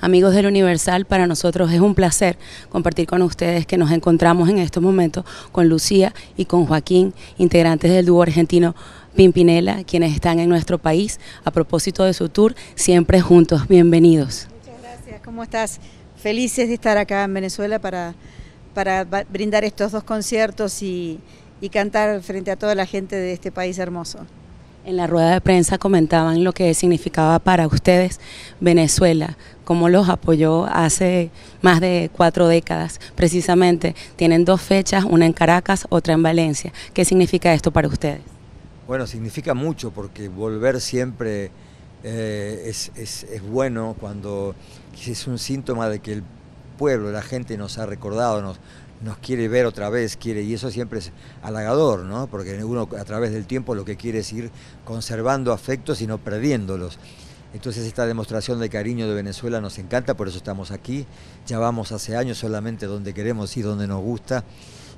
amigos del Universal, para nosotros es un placer compartir con ustedes que nos encontramos en estos momentos con Lucía y con Joaquín, integrantes del dúo argentino Pimpinela, quienes están en nuestro país a propósito de su tour, siempre juntos. Bienvenidos. Muchas gracias, ¿cómo estás? Felices de estar acá en Venezuela para, para brindar estos dos conciertos y cantar frente a toda la gente de este país hermoso. En la rueda de prensa comentaban lo que significaba para ustedes Venezuela, cómo los apoyó hace más de cuatro décadas. Precisamente tienen dos fechas, una en Caracas, otra en Valencia. ¿Qué significa esto para ustedes? Bueno, significa mucho porque volver siempre eh, es, es, bueno cuando es un síntoma de que el pueblo, la gente nos ha recordado, nos, nos quiere ver otra vez, quiere, y eso siempre es halagador, ¿no? Porque uno a través del tiempo lo que quiere es ir conservando afectos y no perdiéndolos. Entonces esta demostración de cariño de Venezuela nos encanta, por eso estamos aquí. Ya vamos hace años solamente donde queremos y donde nos gusta,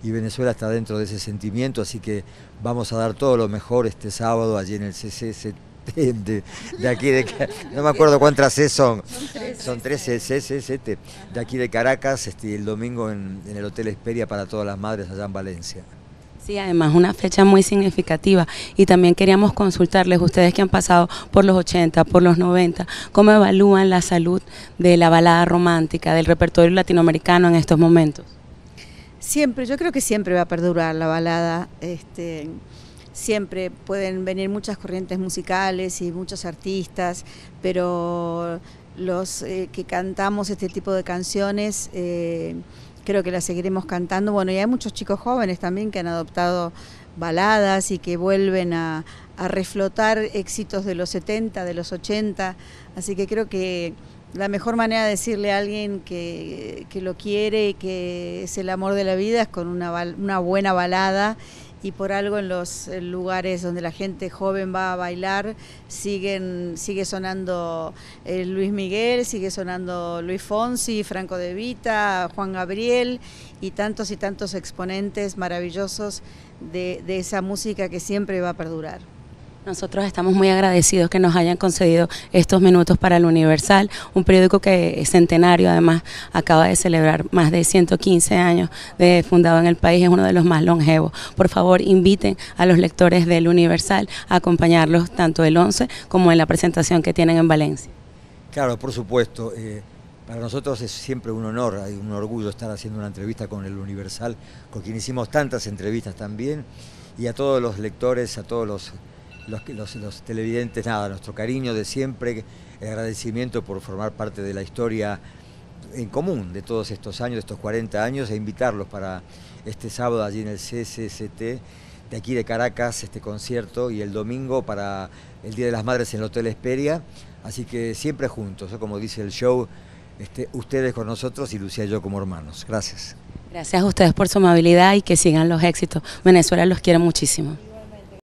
y Venezuela está dentro de ese sentimiento, así que vamos a dar todo lo mejor este sábado allí en el CCC de, aquí de no me acuerdo cuántas C son. Son 13 C, C, de aquí de Caracas, este, el domingo en, el Hotel Esperia para todas las madres allá en Valencia. Sí, además una fecha muy significativa y también queríamos consultarles, ustedes que han pasado por los 80, por los 90, ¿cómo evalúan la salud de la balada romántica, del repertorio latinoamericano en estos momentos? Siempre, yo creo que siempre va a perdurar la balada. Este, siempre pueden venir muchas corrientes musicales y muchos artistas, pero los eh, que cantamos este tipo de canciones eh, creo que las seguiremos cantando. Bueno, y hay muchos chicos jóvenes también que han adoptado baladas y que vuelven a, a reflotar éxitos de los 70, de los 80, así que creo que la mejor manera de decirle a alguien que, lo quiere y que es el amor de la vida es con una, una buena balada y por algo en los eh, lugares donde la gente joven va a bailar siguen, sigue sonando eh, Luis Miguel, sigue sonando Luis Fonsi, Franco de Vita, Juan Gabriel y tantos y tantos exponentes maravillosos de esa música que siempre va a perdurar. Nosotros estamos muy agradecidos que nos hayan concedido estos minutos para el Universal, un periódico que es centenario, además acaba de celebrar más de 115 años de fundado en el país, es uno de los más longevos. Por favor, inviten a los lectores del Universal a acompañarlos tanto el 11 como en la presentación que tienen en Valencia. Claro, por supuesto. Eh, para nosotros es siempre un honor, y un orgullo estar haciendo una entrevista con el Universal, con quien hicimos tantas entrevistas también, y a todos los lectores, a todos los los, los, televidentes, nada, nuestro cariño de siempre, el agradecimiento por formar parte de la historia en común de todos estos años, de estos 40 años, e invitarlos para este sábado allí en el CCCT de aquí de Caracas, este concierto, y el domingo para el Día de las Madres en el Hotel Esperia. Así que siempre juntos, ¿eh? como dice el show, este, ustedes con nosotros y Lucía y yo como hermanos. Gracias. Gracias a ustedes por su amabilidad y que sigan los éxitos. Venezuela los quiere muchísimo.